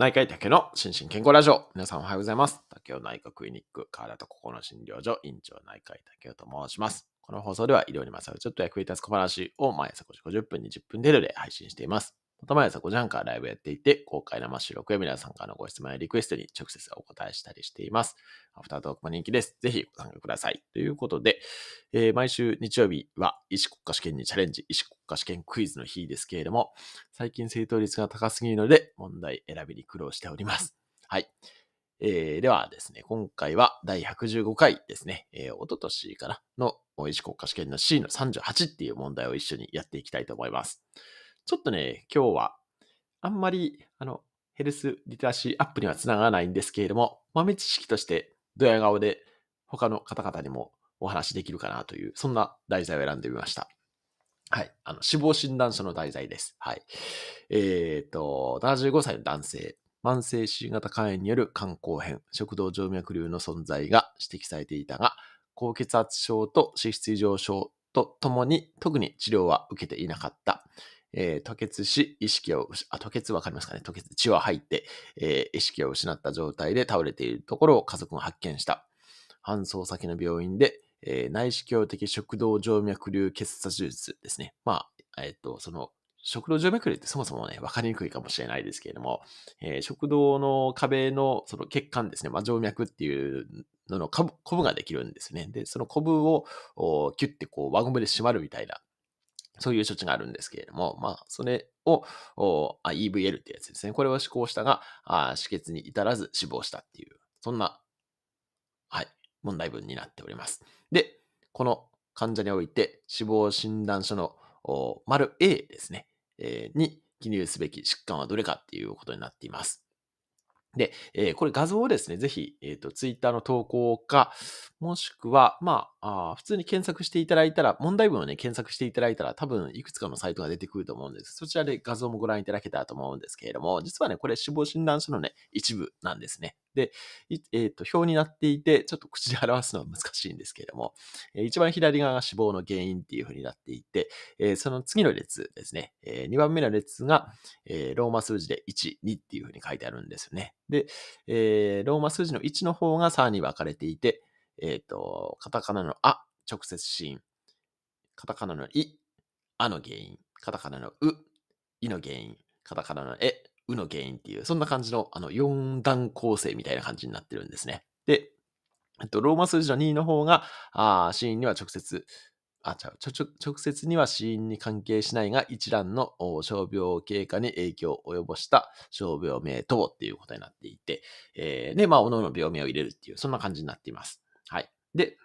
内科医竹の心身健康ラジオ。皆さんおはようございます。竹雄内科クリニック、河原と心の診療所、院長内科医竹雄と申します。この放送では医療にまつわるちょっと役に立つ小話を毎朝5時50分に10分程度で配信しています。また毎朝5時半からライブやっていて、公開生収録や皆さんからのご質問やリクエストに直接お答えしたりしています。アフタートークも人気です。ぜひご参加ください。ということで、えー、毎週日曜日は医師国家試験にチャレンジ、医師国家試験クイズの日ですけれども、最近正答率が高すぎるので、問題選びに苦労しております。はい。えー、ではですね、今回は第115回ですね、えー、おととしからの医師国家試験の C の38っていう問題を一緒にやっていきたいと思います。ちょっとね、今日は、あんまり、あの、ヘルスリテラシーアップにはつながらないんですけれども、豆知識として、ドヤ顔で他の方々にもお話できるかなという、そんな題材を選んでみました。はい。あの、死亡診断書の題材です。はい。えっ、ー、と、75歳の男性、慢性 C 型肝炎による肝硬変、食道静脈瘤の存在が指摘されていたが、高血圧症と脂質異常症とともに特に治療は受けていなかった。えー、吐血し、意識を、あ、吐血わかりますかね吐血、血は入って、えー、意識を失った状態で倒れているところを家族が発見した。搬送先の病院で、えー、内視鏡的食道静脈瘤結査手術ですね。まあ、えっ、ー、と、その、食道静脈瘤ってそもそもね、わかりにくいかもしれないですけれども、えー、食道の壁のその血管ですね、まあ、静脈っていうののコブができるんですね。で、そのコブをキュッてこう輪ゴムで締まるみたいなそういう処置があるんですけれども、まあ、それを、EVL ってやつですね。これを施行したが、あ止血に至らず死亡したっていう、そんな、はい、問題文になっております。で、この患者において死亡診断書の丸 A ですね、えー、に記入すべき疾患はどれかっていうことになっています。で、えー、これ画像をですね、ぜひ、えっ、ー、と、ツイッターの投稿か、もしくは、まあ、あ普通に検索していただいたら、問題文をね、検索していただいたら、多分いくつかのサイトが出てくると思うんです。そちらで画像もご覧いただけたらと思うんですけれども、実はね、これ死亡診断書のね、一部なんですね。で、えっ、ー、と、表になっていて、ちょっと口で表すのは難しいんですけれども、えー、一番左側が死亡の原因っていうふうになっていて、えー、その次の列ですね、え2番目の列が、えローマ数字で1、2っていうふうに書いてあるんですよね。で、えローマ数字の1の方が3に分かれていて、えっ、ー、と、カタカナのあ、直接死因。カタカナのい、あの原因。カタカナのう、いの原因。カタカナのえ、うの原因っていう、そんな感じの、あの、4段構成みたいな感じになってるんですね。で、えっと、ローマ数字の2の方が、あ死因には直接、あ、ちゃう、ちょ、ちょ、直接には死因に関係しないが、一覧の傷病経過に影響を及ぼした傷病名等っていうことになっていて、えー、で、まあ、おのの病名を入れるっていう、そんな感じになっています。で、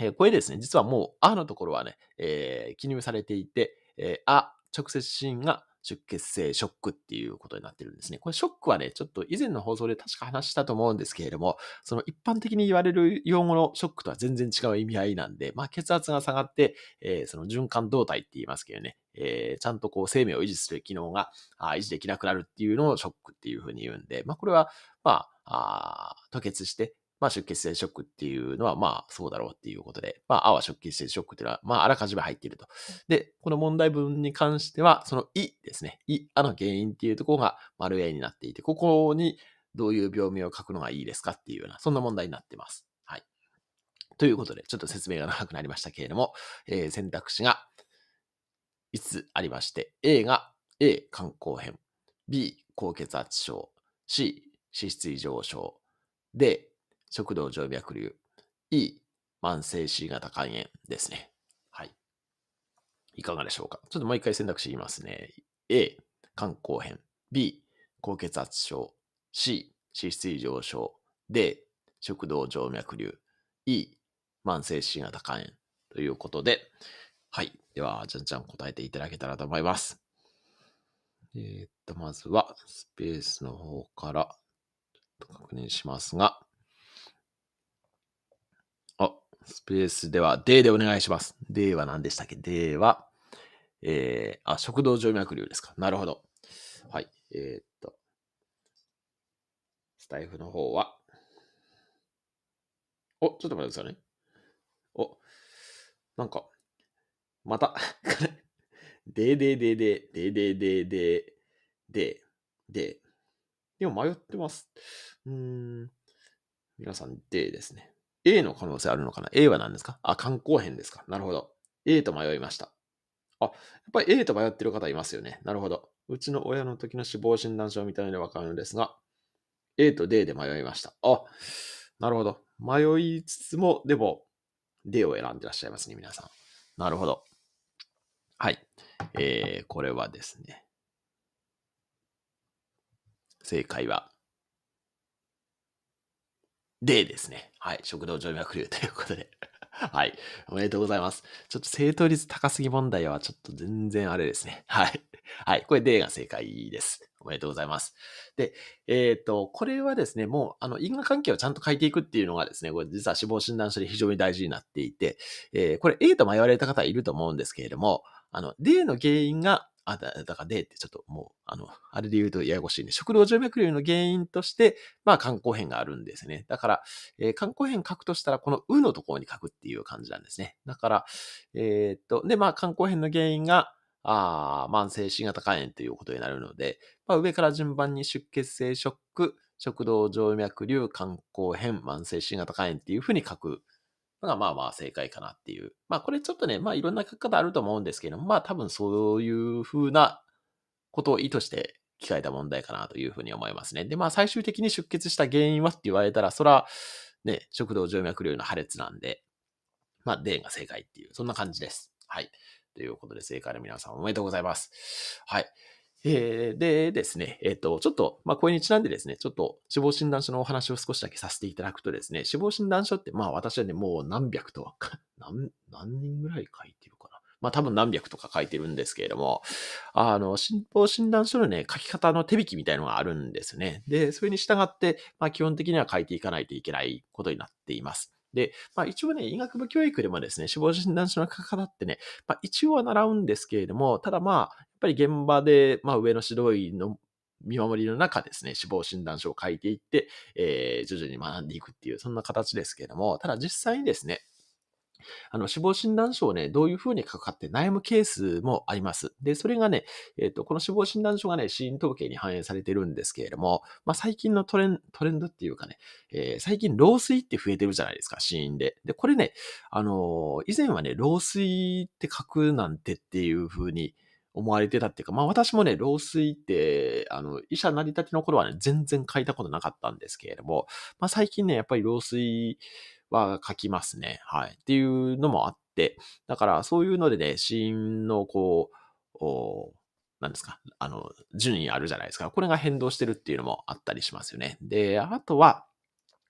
えー、これですね、実はもう、あのところはね、えー、記入されていて、えー、あ、直接死因が出血性ショックっていうことになってるんですね。これショックはね、ちょっと以前の放送で確か話したと思うんですけれども、その一般的に言われる用語のショックとは全然違う意味合いなんで、まあ血圧が下がって、えー、その循環動態って言いますけどね、えー、ちゃんとこう生命を維持する機能が維持できなくなるっていうのをショックっていうふうに言うんで、まあこれは、まあ、あ吐血して、まあ、出血性ショックっていうのは、まあ、そうだろうっていうことで、まあ、あは出血性ショックっていうのは、まあ、あらかじめ入っていると。で、この問題文に関しては、そのいですね。い、あの原因っていうところが丸 A になっていて、ここにどういう病名を書くのがいいですかっていうような、そんな問題になってます。はい。ということで、ちょっと説明が長くなりましたけれども、えー、選択肢が5つありまして、A が A、肝硬変、B、高血圧症、C、脂質異常症、で、食道静脈瘤。E、慢性 C 型肝炎ですね。はい。いかがでしょうかちょっともう一回選択肢言いますね。A、肝硬変。B、高血圧症。C、脂質異常症。D、食道静脈瘤。E、慢性 C 型肝炎。ということで、はい。では、じゃんじゃん答えていただけたらと思います。えー、っと、まずは、スペースの方から、確認しますが、スペースではーでお願いします。ーは何でしたっけーは、えー、あ、食道静脈瘤ですか。なるほど。はい。えー、っと、スタイフの方は、お、ちょっと待ってくださいね。お、なんか、また、でででで、でででで、で、で、でも迷ってます。うん、皆さん、でですね。A の可能性あるのかな ?A は何ですかあ、肝硬変ですか。なるほど。A と迷いました。あ、やっぱり A と迷ってる方いますよね。なるほど。うちの親の時の死亡診断書を見たのでわかるのですが、A と D で迷いました。あ、なるほど。迷いつつも、でも、D を選んでらっしゃいますね、皆さん。なるほど。はい。えー、これはですね。正解はでですね。はい。食道静脈瘤ということで。はい。おめでとうございます。ちょっと正答率高すぎ問題はちょっと全然あれですね。はい。はい。これでが正解です。おめでとうございます。で、えっ、ー、と、これはですね、もう、あの、因果関係をちゃんと書いていくっていうのがですね、これ実は死亡診断書で非常に大事になっていて、えー、これ A と迷われた方いると思うんですけれども、あの、D の原因があ、だ、だからでってちょっともう、あの、あれで言うとややこしいね。食道静脈瘤の原因として、まあ、肝硬変があるんですね。だから、えー、肝硬変書くとしたら、このうのところに書くっていう感じなんですね。だから、えー、っと、で、まあ、肝硬変の原因が、あ慢性新型肝炎ということになるので、まあ、上から順番に出血性ショック、食道静脈瘤、肝硬変、慢性新型肝炎っていうふうに書くのがまあまあ正解かなっていう。まあこれちょっとね、まあいろんな書き方あると思うんですけどまあ多分そういうふうなことを意図して聞かれた問題かなというふうに思いますね。で、まあ最終的に出血した原因はって言われたら、そら、ね、食道静脈瘤の破裂なんで、まあ、例が正解っていう、そんな感じです。はい。ということで正解の皆さんおめでとうございます。はい。えー、でですね、えっ、ー、と、ちょっと、まあ、これにちなんでですね、ちょっと死亡診断書のお話を少しだけさせていただくとですね、死亡診断書って、まあ、私はね、もう何百と、何、何人ぐらい書いてるかな。まあ、多分何百とか書いてるんですけれども、あの、死亡診断書のね、書き方の手引きみたいのがあるんですね。で、それに従って、まあ、基本的には書いていかないといけないことになっています。で、まあ一応ね、医学部教育でもですね、死亡診断書の書き方ってね、まあ一応は習うんですけれども、ただまあ、っぱり現場で、まあ、上の指導員の見守りの中ですね、死亡診断書を書いていって、えー、徐々に学んでいくっていう、そんな形ですけれども、ただ実際にですね、あの、死亡診断書をね、どういうふうに書くかって悩むケースもあります。で、それがね、えっ、ー、と、この死亡診断書がね、死因統計に反映されてるんですけれども、まあ、最近のトレントレンドっていうかね、えー、最近老衰って増えてるじゃないですか、死因で。で、これね、あのー、以前はね、老衰って書くなんてっていうふうに、思われてたっていうか、まあ私もね、老衰って、あの、医者なりたての頃はね、全然書いたことなかったんですけれども、まあ最近ね、やっぱり老衰は書きますね。はい。っていうのもあって、だからそういうのでね、死因のこう、おなんですか、あの、順位あるじゃないですか。これが変動してるっていうのもあったりしますよね。で、あとは、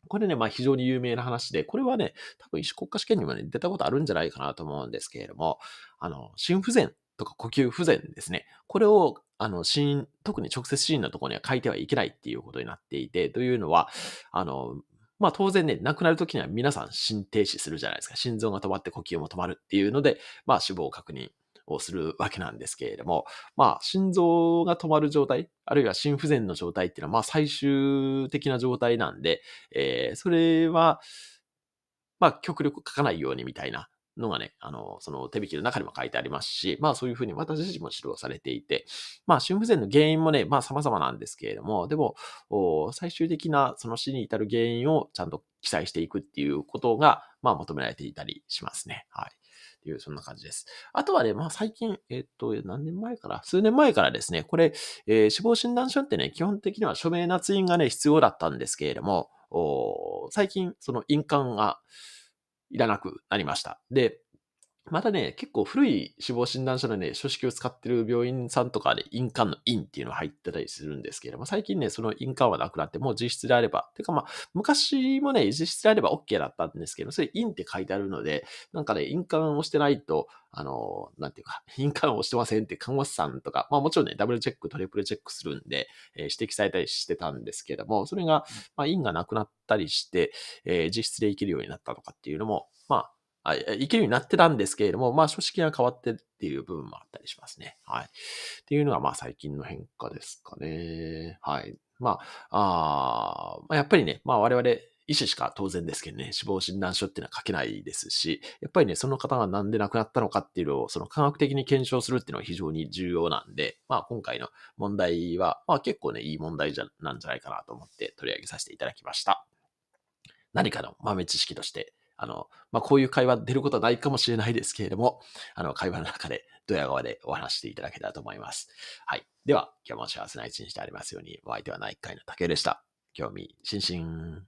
これね、まあ非常に有名な話で、これはね、多分医師国家試験にもね、出たことあるんじゃないかなと思うんですけれども、あの、心不全とか呼吸不全ですね。これを、あの、死因、特に直接死因のところには書いてはいけないっていうことになっていて、というのは、あの、まあ当然ね、亡くなるときには皆さん心停止するじゃないですか。心臓が止まって呼吸も止まるっていうので、まあ死亡確認をするわけなんですけれども、まあ心臓が止まる状態、あるいは心不全の状態っていうのはまあ最終的な状態なんで、えー、それは、まあ極力書かないようにみたいなのがね、あの、その手引きの中にも書いてありますし、まあそういうふうに私自身も指導されていて、まあ心不全の原因もね、まあ様々なんですけれども、でも、最終的なその死に至る原因をちゃんと記載していくっていうことが、まあ求められていたりしますね。はい。という、そんな感じです。あとはね、まあ最近、えっと、何年前から、数年前からですね、これ、えー、死亡診断書ってね、基本的には署名捺印がね、必要だったんですけれども、最近、その印鑑が、いらなくなりました。で、またね、結構古い死亡診断書のね、書式を使ってる病院さんとかで、印鑑の印っていうのが入ってたりするんですけれども、最近ね、その印鑑はなくなって、もう実質であれば、てかまあ、昔もね、実質であれば OK だったんですけど、それ印って書いてあるので、なんかね、印鑑をしてないと、あの、なんていうか、印鑑をしてませんって看護師さんとか、まあもちろんね、ダブルチェック、トリプルチェックするんで、えー、指摘されたりしてたんですけれども、それが、まあ、印がなくなったりして、えー、実質で生きるようになったとかっていうのもはい、いけるようになってたんですけれども、まあ、書式が変わってっていう部分もあったりしますね。はい。っていうのが、まあ、最近の変化ですかね。はい。まあ、あまあ、やっぱりね、まあ、我々、医師しか当然ですけどね、死亡診断書っていうのは書けないですし、やっぱりね、その方がなんで亡くなったのかっていうのを、その科学的に検証するっていうのは非常に重要なんで、まあ今回の問題は、まあ結構ね、いい問題じゃなんじゃないかなと思って取り上げさせていただきました。何かの豆知識としてあの、まあ、こういう会話出ることはないかもしれないですけれども、あの、会話の中で、ドヤ顔でお話していただけたらと思います。はい。では、今日も幸せな一日でありますように、お相手は内科医の竹でした。興味津々。